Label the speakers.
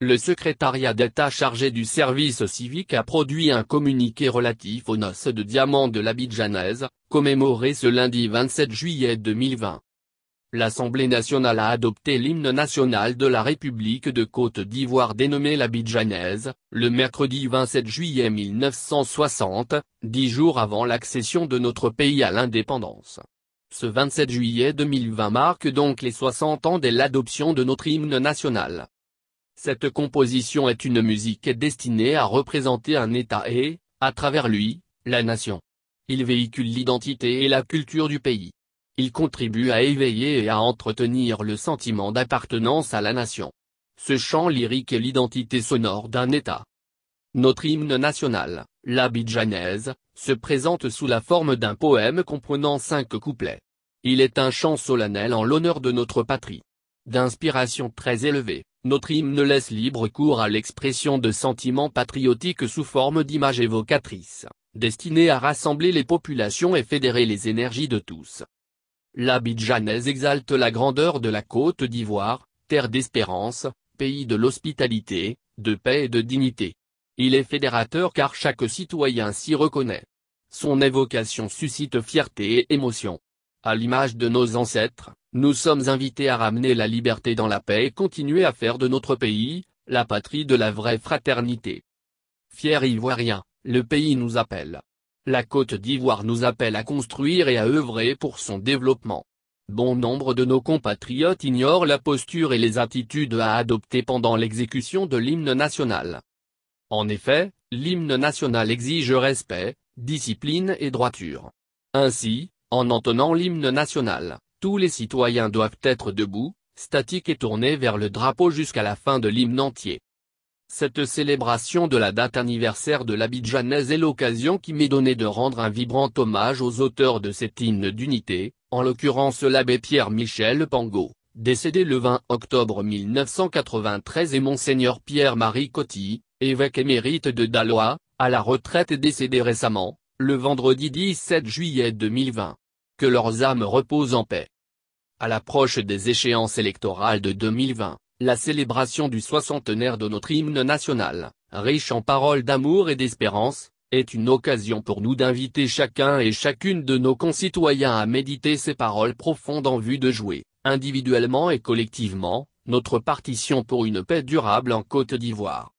Speaker 1: Le secrétariat d'État chargé du service civique a produit un communiqué relatif aux noces de diamants de l'Abidjanaise, commémoré ce lundi 27 juillet 2020. L'Assemblée nationale a adopté l'hymne national de la République de Côte d'Ivoire dénommé l'Abidjanaise, le mercredi 27 juillet 1960, dix jours avant l'accession de notre pays à l'indépendance. Ce 27 juillet 2020 marque donc les 60 ans dès l'adoption de notre hymne national. Cette composition est une musique destinée à représenter un État et, à travers lui, la nation. Il véhicule l'identité et la culture du pays. Il contribue à éveiller et à entretenir le sentiment d'appartenance à la nation. Ce chant lyrique est l'identité sonore d'un État. Notre hymne national, l'Abidjanaise, se présente sous la forme d'un poème comprenant cinq couplets. Il est un chant solennel en l'honneur de notre patrie. D'inspiration très élevée, notre hymne laisse libre cours à l'expression de sentiments patriotiques sous forme d'images évocatrices, destinées à rassembler les populations et fédérer les énergies de tous. L'Abidjanaise exalte la grandeur de la Côte d'Ivoire, terre d'espérance, pays de l'hospitalité, de paix et de dignité. Il est fédérateur car chaque citoyen s'y reconnaît. Son évocation suscite fierté et émotion. À l'image de nos ancêtres, nous sommes invités à ramener la liberté dans la paix et continuer à faire de notre pays, la patrie de la vraie fraternité. Fiers Ivoiriens, le pays nous appelle. La Côte d'Ivoire nous appelle à construire et à œuvrer pour son développement. Bon nombre de nos compatriotes ignorent la posture et les attitudes à adopter pendant l'exécution de l'hymne national. En effet, l'hymne national exige respect, discipline et droiture. Ainsi, en entonnant l'hymne national, tous les citoyens doivent être debout, statiques et tournés vers le drapeau jusqu'à la fin de l'hymne entier. Cette célébration de la date anniversaire de l'Abidjanaise est l'occasion qui m'est donnée de rendre un vibrant hommage aux auteurs de cet hymne d'unité, en l'occurrence l'abbé Pierre-Michel Pango, décédé le 20 octobre 1993 et monseigneur Pierre-Marie Coty, évêque émérite de Dalois, à la retraite et décédé récemment, le vendredi 17 juillet 2020. Que leurs âmes reposent en paix à l'approche des échéances électorales de 2020, la célébration du soixantenaire de notre hymne national, riche en paroles d'amour et d'espérance, est une occasion pour nous d'inviter chacun et chacune de nos concitoyens à méditer ces paroles profondes en vue de jouer, individuellement et collectivement, notre partition pour une paix durable en Côte d'Ivoire.